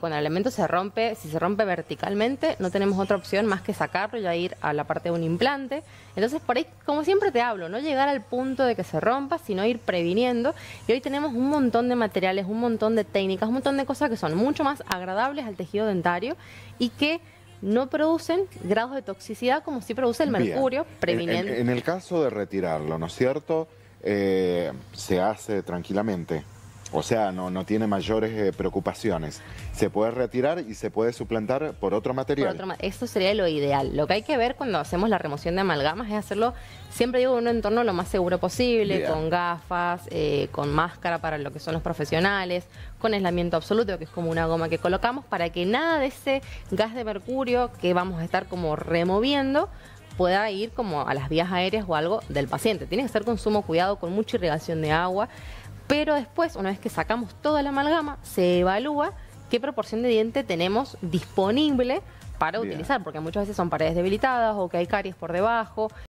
Cuando el elemento se rompe, si se rompe verticalmente, no tenemos otra opción más que sacarlo y a ir a la parte de un implante. Entonces, por ahí, como siempre te hablo, no llegar al punto de que se rompa, sino ir previniendo. Y hoy tenemos un montón de materiales, un montón de técnicas, un montón de cosas que son mucho más agradables al tejido dentario y que no producen grados de toxicidad como si produce el mercurio, previniendo. En, el caso de retirarlo, ¿no es cierto? Eh, se hace tranquilamente. O sea, no, no tiene mayores eh, preocupaciones. Se puede retirar y se puede suplantar por otro material. Esto eso sería lo ideal. Lo que hay que ver cuando hacemos la remoción de amalgamas es hacerlo, siempre digo, en un entorno lo más seguro posible, con gafas, eh, con máscara para lo que son los profesionales, con aislamiento absoluto, que es como una goma que colocamos, para que nada de ese gas de mercurio que vamos a estar como removiendo pueda ir como a las vías aéreas o algo del paciente. Tiene que ser consumo cuidado con mucha irrigación de agua. Pero después, una vez que sacamos toda la amalgama, se evalúa qué proporción de diente tenemos disponible para utilizar, porque muchas veces son paredes debilitadas o que hay caries por debajo.